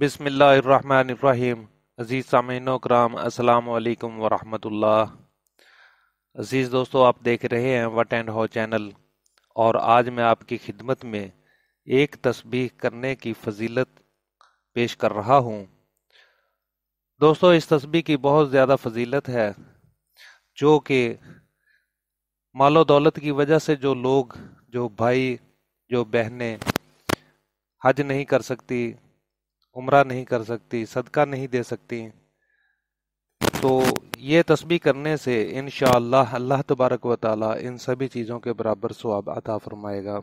بسم اللہ الرحمن الرحیم عزیز سامعین کرام السلام علیکم ورحمۃ اللہ عزیز دوستو آپ دیکھ رہے ہیں وٹ اینڈ ہو چینل اور آج میں آپ کی خدمت میں ایک تسبیح کرنے کی فضیلت پیش کر رہا ہوں دوستو اس تسبیح کی بہت زیادہ فضیلت ہے جو کہ مال و دولت کی وجہ سے جو لوگ جو بھائی جو بہنیں حج نہیں کر سکتی عمرہ نہیں کر سکتی صدقہ نہیں دے سکتی تو یہ تسبیح کرنے سے انشاءاللہ اللہ اللہ تبارک و تعالی ان سبھی چیزوں کے برابر ثواب عطا فرمائے گا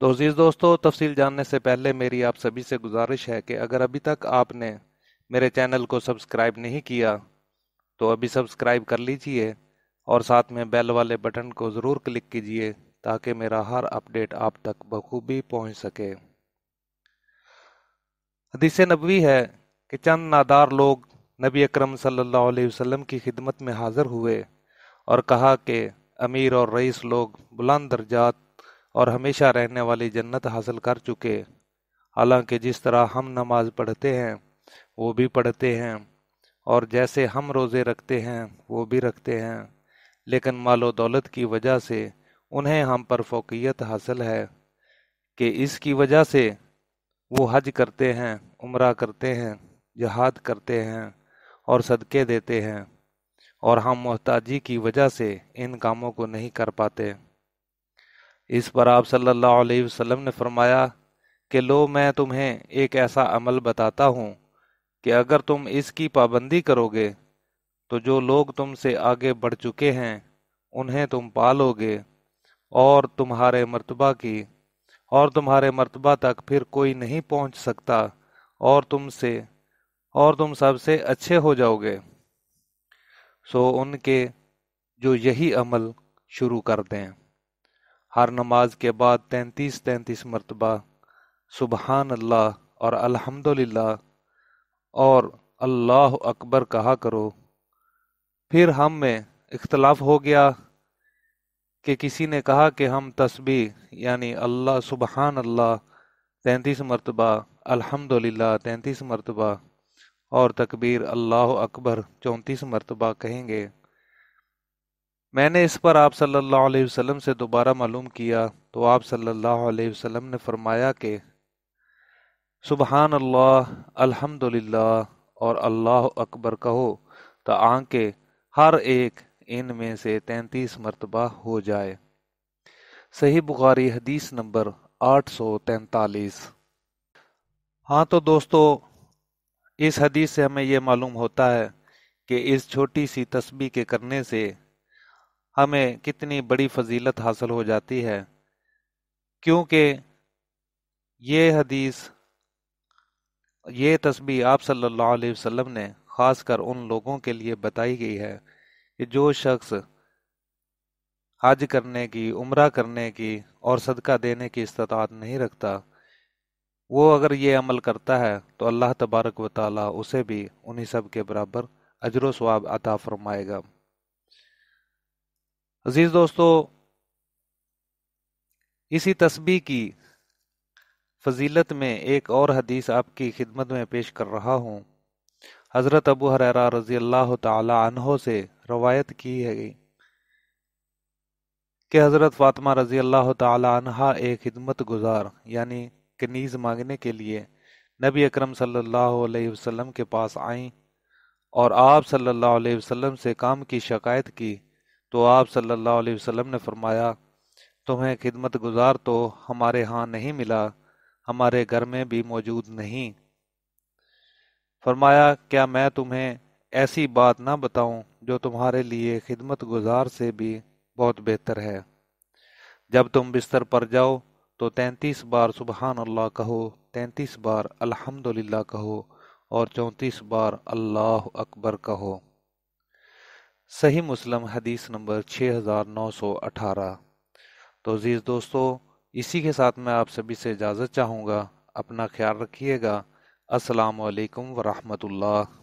تو عزیز دوستو تفصیل جاننے سے پہلے میری آپ سبھی سے گزارش ہے کہ اگر ابھی تک آپ نے میرے چینل کو سبسکرائب نہیں کیا تو ابھی سبسکرائب کر لیجئے اور ساتھ میں بیل والے بٹن کو ضرور کلک کیجئے تاکہ میرا ہر اپڈیٹ آپ تک بخوبی پہنچ سکے حدیث نبوی ہے کہ چند نادار لوگ نبی اکرم صلی اللہ علیہ وسلم کی خدمت میں حاضر ہوئے اور کہا کہ امیر اور رئیس لوگ بلند درجات اور ہمیشہ رہنے والی جنت حاصل کر چکے حالانکہ جس طرح ہم نماز پڑھتے ہیں وہ بھی پڑھتے ہیں اور جیسے ہم روزے رکھتے ہیں وہ بھی رکھتے ہیں لیکن مال و دولت کی وجہ سے انہیں ہم پر فوقیت حاصل ہے کہ اس کی وجہ سے وہ حج کرتے ہیں عمرہ کرتے ہیں جہاد کرتے ہیں اور صدقے دیتے ہیں اور ہم محتاجی کی وجہ سے ان کاموں کو نہیں کر پاتے اس پر آپ صلی اللہ علیہ وسلم نے فرمایا کہ لو میں تمہیں ایک ایسا عمل بتاتا ہوں کہ اگر تم اس کی پابندی کرو گے تو جو لوگ تم سے آگے بڑھ چکے ہیں انہیں تم پالو گے اور تمہارے مرتبہ کی اور تمہارے مرتبہ تک پھر کوئی نہیں پہنچ سکتا اور تم سے اور تم سب سے اچھے ہو جاؤ گے سو ان کے جو یہی عمل شروع کر دیں ہر نماز کے بعد تینتیس تینتیس مرتبہ سبحان اللہ اور الحمد اور اللہ اکبر کہا کرو پھر ہم میں اختلاف ہو گیا کہ کسی نے کہا کہ ہم تسبیح یعنی اللہ سبحان اللہ تینتیس مرتبہ الحمد للہ تینتیس مرتبہ اور تکبیر اللہ اکبر چونتیس مرتبہ کہیں گے میں نے اس پر آپ صلی اللہ علیہ وسلم سے دوبارہ معلوم کیا تو آپ صلی اللہ علیہ وسلم نے فرمایا کہ سبحان اللہ الحمد للہ اور اللہ اکبر کہو تو آنکھیں ہر ایک ان میں سے تینتیس مرتبہ ہو جائے صحیح بخاری حدیث نمبر آٹھ سو تینتالیس ہاں تو دوستو اس حدیث سے ہمیں یہ معلوم ہوتا ہے کہ اس چھوٹی سی تسبیح کے کرنے سے ہمیں کتنی بڑی فضیلت حاصل ہو جاتی ہے کیونکہ یہ حدیث یہ تسبیح آپ صلی اللہ علیہ وسلم نے خاص کر ان لوگوں کے لیے بتائی گئی ہے کہ جو شخص حج کرنے کی عمرہ کرنے کی اور صدقہ دینے کی استطاعت نہیں رکھتا وہ اگر یہ عمل کرتا ہے تو اللہ تبارک و تعالی اسے بھی انہی سب کے برابر اجر و ثواب عطا فرمائے گا عزیز دوستو اسی تسبیح کی فضیلت میں ایک اور حدیث آپ کی خدمت میں پیش کر رہا ہوں حضرت ابو حرا رضی اللہ تعالی عنہ سے روایت کی ہے گئی کہ حضرت فاطمہ رضی اللہ تعالی عنہ ایک خدمت گزار یعنی کنیز مانگنے کے لیے نبی اکرم صلی اللہ علیہ وسلم کے پاس آئیں اور آپ صلی اللہ علیہ وسلم سے کام کی شکایت کی تو آپ صلی اللہ علیہ وسلم نے فرمایا تمہیں خدمت گزار تو ہمارے ہاں نہیں ملا ہمارے گھر میں بھی موجود نہیں فرمایا کیا میں تمہیں ایسی بات نہ بتاؤں جو تمہارے لیے خدمت گزار سے بھی بہت بہتر ہے جب تم بستر پر جاؤ تو تینتیس بار سبحان اللہ کہو تینتیس بار الحمد للہ اور چونتیس بار اللہ اکبر کہو صحیح مسلم حدیث نمبر چھ ہزار نو سو اٹھارہ تو عزیز دوستو اسی کے ساتھ میں آپ سبھی سے اجازت چاہوں گا اپنا خیال رکھیے گا السلام علیکم ورحمۃ اللہ